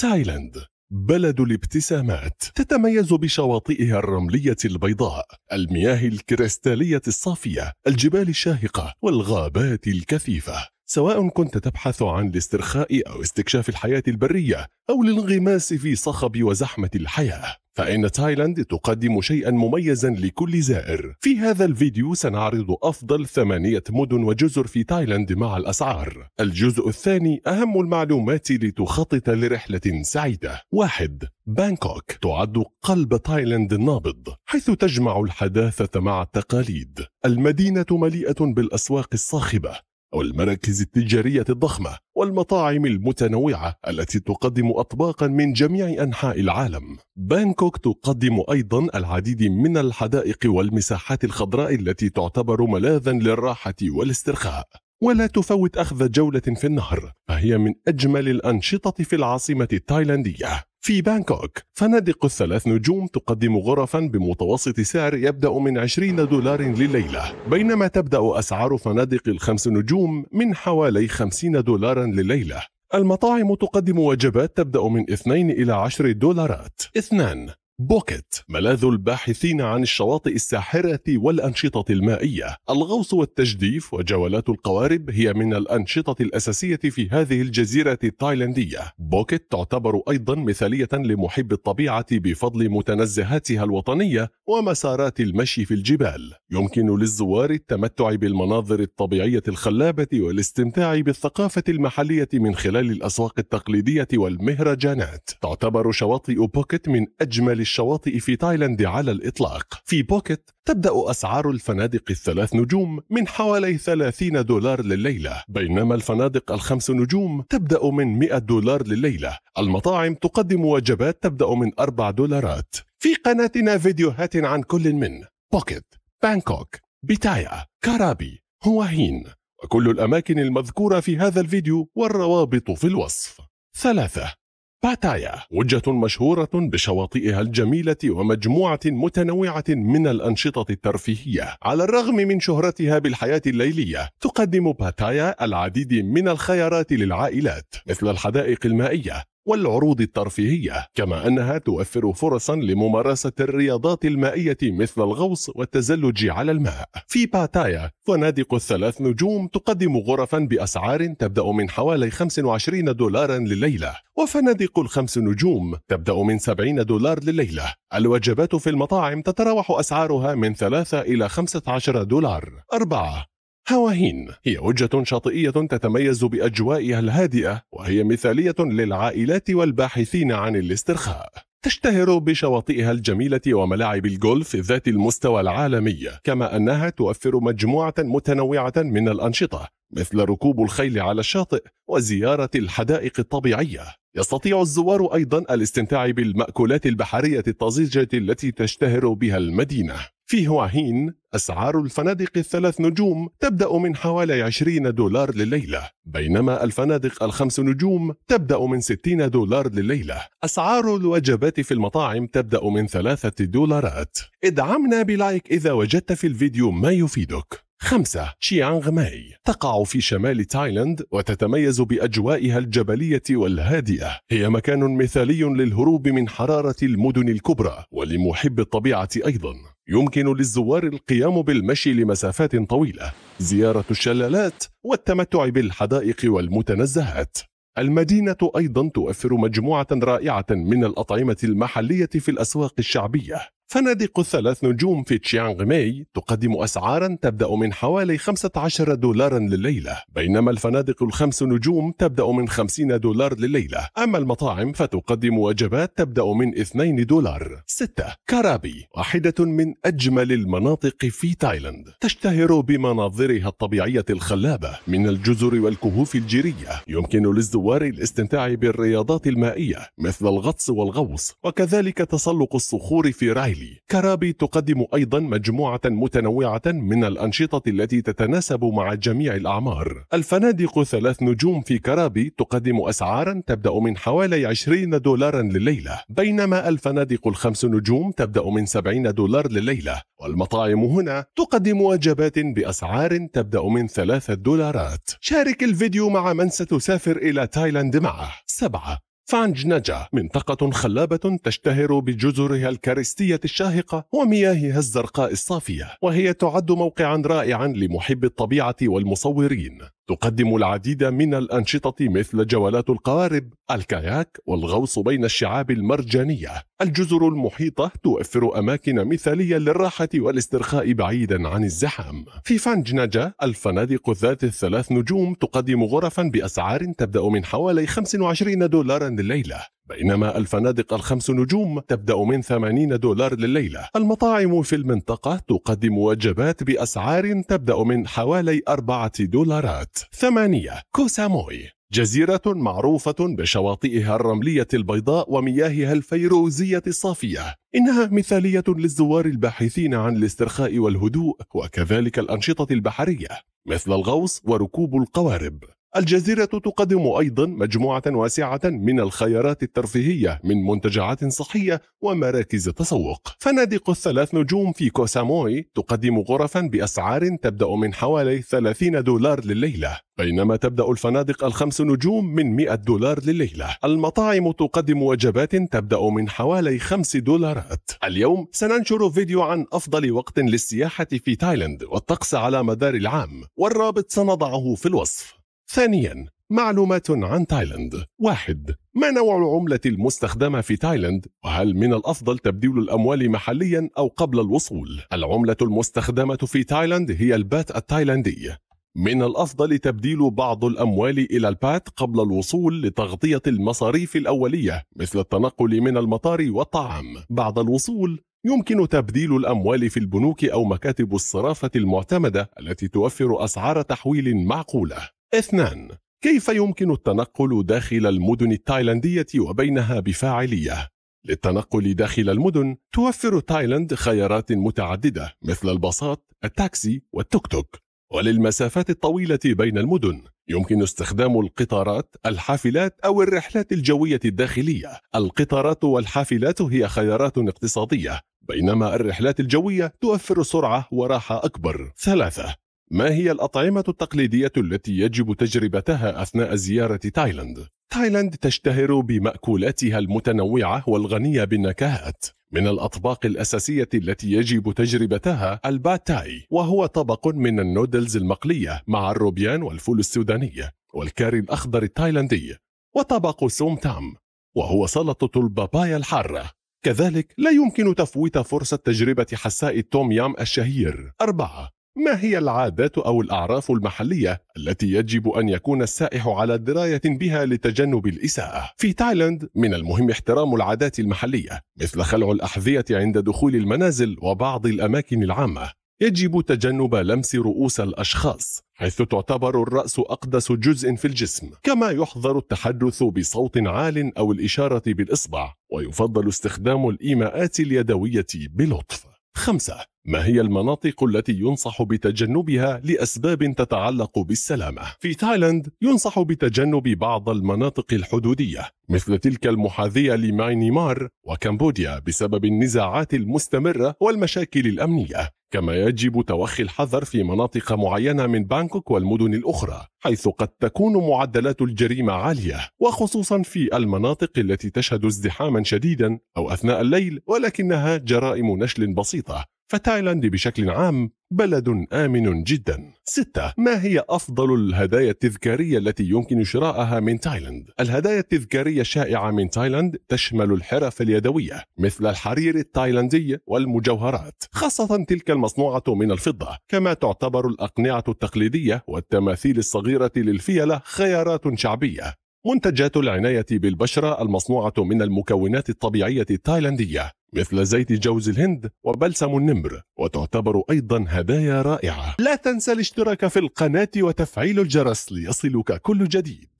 تايلاند بلد الابتسامات تتميز بشواطئها الرملية البيضاء المياه الكريستالية الصافية الجبال الشاهقة والغابات الكثيفة سواء كنت تبحث عن الاسترخاء أو استكشاف الحياة البرية أو الانغماس في صخب وزحمة الحياة فإن تايلاند تقدم شيئا مميزا لكل زائر في هذا الفيديو سنعرض أفضل ثمانية مدن وجزر في تايلاند مع الأسعار الجزء الثاني أهم المعلومات لتخطط لرحلة سعيدة واحد بانكوك تعد قلب تايلاند النابض حيث تجمع الحداثة مع التقاليد المدينة مليئة بالأسواق الصاخبة والمراكز التجارية الضخمة والمطاعم المتنوعة التي تقدم أطباقا من جميع أنحاء العالم. بانكوك تقدم أيضا العديد من الحدائق والمساحات الخضراء التي تعتبر ملاذا للراحة والاسترخاء. ولا تفوت أخذ جولة في النهر فهي من أجمل الأنشطة في العاصمة التايلاندية في بانكوك فنادق الثلاث نجوم تقدم غرفا بمتوسط سعر يبدأ من 20 دولار لليلة بينما تبدأ أسعار فنادق الخمس نجوم من حوالي 50 دولارا لليلة المطاعم تقدم وجبات تبدأ من 2 إلى 10 دولارات اثنان بوكيت ملاذ الباحثين عن الشواطئ الساحرة والأنشطة المائية الغوص والتجديف وجولات القوارب هي من الأنشطة الأساسية في هذه الجزيرة التايلاندية بوكيت تعتبر أيضا مثالية لمحب الطبيعة بفضل متنزهاتها الوطنية ومسارات المشي في الجبال يمكن للزوار التمتع بالمناظر الطبيعية الخلابة والاستمتاع بالثقافة المحلية من خلال الأسواق التقليدية والمهرجانات تعتبر شواطئ بوكيت من أجمل الشواطئ في تايلاند على الإطلاق في بوكيت تبدأ أسعار الفنادق الثلاث نجوم من حوالي 30 دولار لليلة بينما الفنادق الخمس نجوم تبدأ من 100 دولار لليلة المطاعم تقدم وجبات تبدأ من 4 دولارات في قناتنا فيديوهات عن كل من بوكيت بانكوك بيتايا كارابي هواهين وكل الأماكن المذكورة في هذا الفيديو والروابط في الوصف ثلاثة باتايا وجهة مشهورة بشواطئها الجميلة ومجموعة متنوعة من الأنشطة الترفيهية على الرغم من شهرتها بالحياة الليلية تقدم باتايا العديد من الخيارات للعائلات مثل الحدائق المائية والعروض الترفيهية كما أنها توفر فرصا لممارسة الرياضات المائية مثل الغوص والتزلج على الماء في باتايا فنادق الثلاث نجوم تقدم غرفا بأسعار تبدأ من حوالي 25 دولارا لليلة وفنادق الخمس نجوم تبدأ من 70 دولار لليلة الوجبات في المطاعم تتراوح أسعارها من 3 إلى 15 دولار 4 هواهين هي وجهة شاطئية تتميز بأجوائها الهادئة وهي مثالية للعائلات والباحثين عن الاسترخاء تشتهر بشواطئها الجميلة وملاعب الجولف ذات المستوى العالمي كما أنها توفر مجموعة متنوعة من الأنشطة مثل ركوب الخيل على الشاطئ وزيارة الحدائق الطبيعية يستطيع الزوار أيضا الاستمتاع بالمأكولات البحرية الطازجة التي تشتهر بها المدينة في هواهين أسعار الفنادق الثلاث نجوم تبدأ من حوالي 20 دولار لليلة بينما الفنادق الخمس نجوم تبدأ من 60 دولار لليلة أسعار الوجبات في المطاعم تبدأ من ثلاثة دولارات ادعمنا بلايك إذا وجدت في الفيديو ما يفيدك خمسة شيانغ ماي تقع في شمال تايلاند وتتميز بأجوائها الجبلية والهادئة هي مكان مثالي للهروب من حرارة المدن الكبرى ولمحب الطبيعة أيضا يمكن للزوار القيام بالمشي لمسافات طويلة زيارة الشلالات والتمتع بالحدائق والمتنزهات المدينة أيضا توفر مجموعة رائعة من الأطعمة المحلية في الأسواق الشعبية فنادق الثلاث نجوم في تشيانغ ماي تقدم أسعارا تبدأ من حوالي 15 دولارا لليلة بينما الفنادق الخمس نجوم تبدأ من 50 دولار لليلة أما المطاعم فتقدم وجبات تبدأ من 2 دولار 6. كارابي واحدة من أجمل المناطق في تايلاند تشتهر بمناظرها الطبيعية الخلابة من الجزر والكهوف الجيرية يمكن للزوار الاستمتاع بالرياضات المائية مثل الغطس والغوص وكذلك تسلق الصخور في رايل الداخلي كرابي تقدم أيضا مجموعة متنوعة من الأنشطة التي تتناسب مع جميع الأعمار الفنادق ثلاث نجوم في كرابي تقدم أسعارا تبدأ من حوالي 20 دولارا لليلة بينما الفنادق الخمس نجوم تبدأ من 70 دولار لليلة والمطاعم هنا تقدم وجبات بأسعار تبدأ من 3 دولارات شارك الفيديو مع من ستسافر إلى تايلاند معه سبعة نجا منطقة خلابة تشتهر بجزرها الكارستية الشاهقة ومياهها الزرقاء الصافية وهي تعد موقعا رائعا لمحب الطبيعة والمصورين تقدم العديد من الأنشطة مثل جولات القوارب الكاياك والغوص بين الشعاب المرجانية الجزر المحيطة توفر أماكن مثالية للراحة والاسترخاء بعيدا عن الزحام في فانج نجا الفنادق ذات الثلاث نجوم تقدم غرفا بأسعار تبدأ من حوالي 25 دولارا لليلة الليلة بينما الفنادق الخمس نجوم تبدأ من 80 دولار لليلة المطاعم في المنطقة تقدم وجبات بأسعار تبدأ من حوالي أربعة دولارات ثمانية كوساموي جزيرة معروفة بشواطئها الرملية البيضاء ومياهها الفيروزية الصافية إنها مثالية للزوار الباحثين عن الاسترخاء والهدوء وكذلك الأنشطة البحرية مثل الغوص وركوب القوارب الجزيرة تقدم أيضا مجموعة واسعة من الخيارات الترفيهية من منتجعات صحية ومراكز تسوق. فنادق الثلاث نجوم في كوساموي تقدم غرفا بأسعار تبدأ من حوالي 30 دولار لليلة، بينما تبدأ الفنادق الخمس نجوم من 100 دولار لليلة. المطاعم تقدم وجبات تبدأ من حوالي 5 دولارات. اليوم سننشر فيديو عن أفضل وقت للسياحة في تايلاند والطقس على مدار العام، والرابط سنضعه في الوصف. ثانيا معلومات عن تايلاند واحد ما نوع العملة المستخدمة في تايلاند؟ وهل من الأفضل تبديل الأموال محليا أو قبل الوصول؟ العملة المستخدمة في تايلاند هي البات التايلاندي من الأفضل تبديل بعض الأموال إلى البات قبل الوصول لتغطية المصاريف الأولية مثل التنقل من المطار والطعام بعد الوصول يمكن تبديل الأموال في البنوك أو مكاتب الصرافة المعتمدة التي توفر أسعار تحويل معقولة اثنان كيف يمكن التنقل داخل المدن التايلاندية وبينها بفاعلية؟ للتنقل داخل المدن توفر تايلاند خيارات متعددة مثل الباصات، التاكسي والتوك توك وللمسافات الطويلة بين المدن يمكن استخدام القطارات، الحافلات أو الرحلات الجوية الداخلية القطارات والحافلات هي خيارات اقتصادية بينما الرحلات الجوية توفر سرعة وراحة أكبر ثلاثة ما هي الأطعمة التقليدية التي يجب تجربتها أثناء زيارة تايلاند؟ تايلاند تشتهر بمأكولاتها المتنوعة والغنية بالنكهات من الأطباق الأساسية التي يجب تجربتها الباتاي وهو طبق من النودلز المقلية مع الروبيان والفول السوداني والكاري الأخضر التايلاندي وطبق سوم تام وهو سلطة البابايا الحارة كذلك لا يمكن تفويت فرصة تجربة حساء التوم يام الشهير أربعة ما هي العادات أو الأعراف المحلية التي يجب أن يكون السائح على دراية بها لتجنب الإساءة؟ في تايلاند من المهم احترام العادات المحلية مثل خلع الأحذية عند دخول المنازل وبعض الأماكن العامة يجب تجنب لمس رؤوس الأشخاص حيث تعتبر الرأس أقدس جزء في الجسم كما يحظر التحدث بصوت عال أو الإشارة بالإصبع ويفضل استخدام الإيماءات اليدوية بلطف خمسة ما هي المناطق التي ينصح بتجنبها لأسباب تتعلق بالسلامة؟ في تايلاند ينصح بتجنب بعض المناطق الحدودية مثل تلك المحاذية لماينيمار وكمبوديا بسبب النزاعات المستمرة والمشاكل الأمنية كما يجب توخي الحذر في مناطق معينة من بانكوك والمدن الأخرى حيث قد تكون معدلات الجريمة عالية وخصوصا في المناطق التي تشهد ازدحاما شديدا أو أثناء الليل ولكنها جرائم نشل بسيطة فتايلاند بشكل عام بلد آمن جدا. 6. ما هي أفضل الهدايا التذكارية التي يمكن شراءها من تايلاند؟ الهدايا التذكارية الشائعة من تايلاند تشمل الحرف اليدوية مثل الحرير التايلاندي والمجوهرات، خاصة تلك المصنوعة من الفضة، كما تعتبر الأقنعة التقليدية والتماثيل الصغيرة للفيلة خيارات شعبية. منتجات العناية بالبشرة المصنوعة من المكونات الطبيعية التايلاندية مثل زيت جوز الهند وبلسم النمر وتعتبر أيضا هدايا رائعة لا تنسى الاشتراك في القناة وتفعيل الجرس ليصلك كل جديد